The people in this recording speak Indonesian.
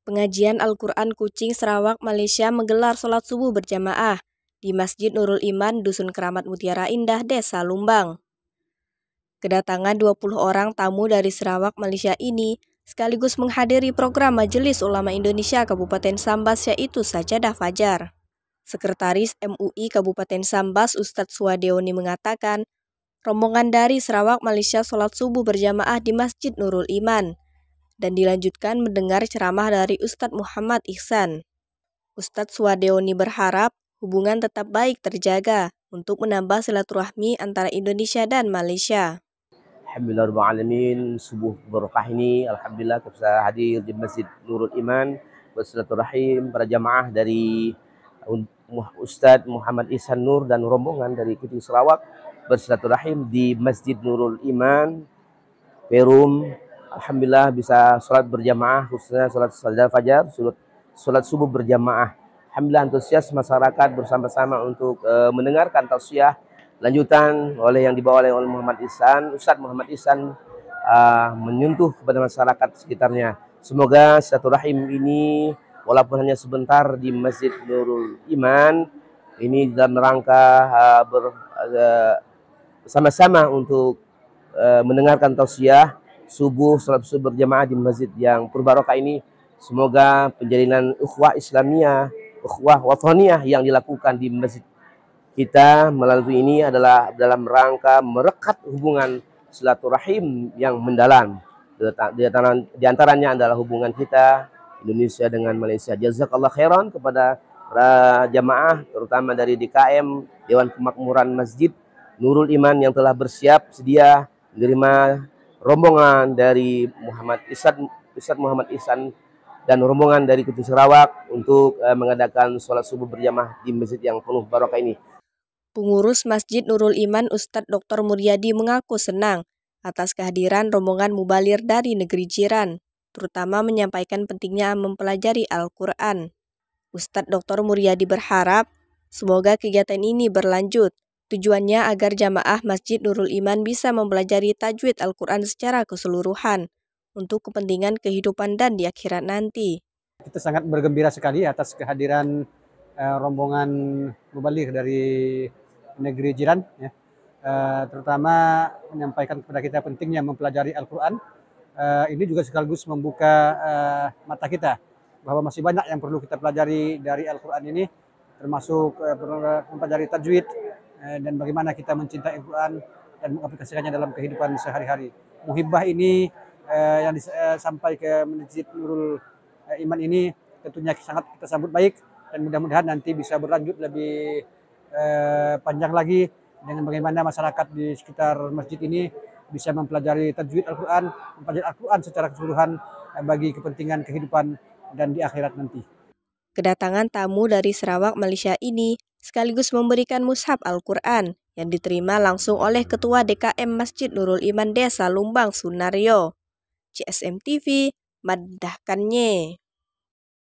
Pengajian Al-Quran Kucing Sarawak Malaysia menggelar sholat subuh berjamaah di Masjid Nurul Iman Dusun Keramat Mutiara Indah Desa Lumbang. Kedatangan 20 orang tamu dari Sarawak Malaysia ini sekaligus menghadiri program Majelis Ulama Indonesia Kabupaten Sambas yaitu Sajadah Fajar. Sekretaris MUI Kabupaten Sambas Ustadz Suwadeoni mengatakan, rombongan dari Sarawak Malaysia sholat subuh berjamaah di Masjid Nurul Iman dan dilanjutkan mendengar ceramah dari Ustadz Muhammad Ihsan. Ustadz Swadeoni berharap hubungan tetap baik terjaga untuk menambah silaturahmi antara Indonesia dan Malaysia. Alhamdulillahirrahmanirrahim. Subuh berkah ini, Alhamdulillah kita hadir di Masjid Nurul Iman bersilaturahim para jamaah dari Ustadz Muhammad Ihsan Nur dan rombongan dari Kutu Sarawak bersilaturahim di Masjid Nurul Iman, Perum, Alhamdulillah bisa sholat berjamaah khususnya sholat salat fajar, sholat, sholat subuh berjamaah. Alhamdulillah antusias masyarakat bersama-sama untuk e, mendengarkan tausiah lanjutan oleh yang dibawa oleh Muhammad Ihsan, Ustaz Muhammad Ihsan uh, menyentuh kepada masyarakat sekitarnya. Semoga satu rahim ini walaupun hanya sebentar di Masjid Nurul Iman ini dalam rangka uh, eh, bersama-sama uh, untuk uh, mendengarkan tausiah subuh salat subuh berjamaah di masjid yang berbarokah ini semoga penjalinan ukhuwah Islamiyah, ukhuwah wathaniyah yang dilakukan di masjid kita melalui ini adalah dalam rangka merekat hubungan silaturahim yang mendalam. Di antaranya adalah hubungan kita Indonesia dengan Malaysia. Jazakallah khairan kepada jamaah terutama dari DKM Dewan Kemakmuran Masjid Nurul Iman yang telah bersiap sedia menerima rombongan dari Muhammad Isad Isad Muhammad Isan dan rombongan dari Kutu Sarawak untuk uh, mengadakan sholat subuh berjamaah di masjid yang penuh barokah ini. Pengurus Masjid Nurul Iman Ustadz Dr. Muryadi mengaku senang atas kehadiran rombongan mubalir dari negeri jiran, terutama menyampaikan pentingnya mempelajari Al-Quran. Ustadz Dr. Muryadi berharap semoga kegiatan ini berlanjut Tujuannya agar jamaah Masjid Nurul Iman bisa mempelajari tajwid Al-Quran secara keseluruhan untuk kepentingan kehidupan dan di akhirat nanti. Kita sangat bergembira sekali atas kehadiran eh, rombongan mubalik dari negeri jiran, ya. eh, terutama menyampaikan kepada kita pentingnya mempelajari Al-Quran. Eh, ini juga sekaligus membuka eh, mata kita bahwa masih banyak yang perlu kita pelajari dari Al-Quran ini, termasuk eh, mempelajari tajwid, Eh, dan bagaimana kita mencintai Al-Quran dan mengaplikasikannya dalam kehidupan sehari-hari. Muhibbah ini eh, yang eh, sampai ke Masjid Nurul Iman ini tentunya sangat kita sambut baik dan mudah-mudahan nanti bisa berlanjut lebih panjang lagi dengan bagaimana masyarakat di sekitar masjid ini bisa mempelajari tajwid Al-Quran, mempelajari Al-Quran secara keseluruhan bagi kepentingan kehidupan dan di akhirat nanti. Kedatangan tamu dari Sarawak, Malaysia ini sekaligus memberikan mushaf Al-Quran yang diterima langsung oleh Ketua DKM Masjid Nurul Iman Desa Lumbang Sunario. CSM TV, Maddahkannya.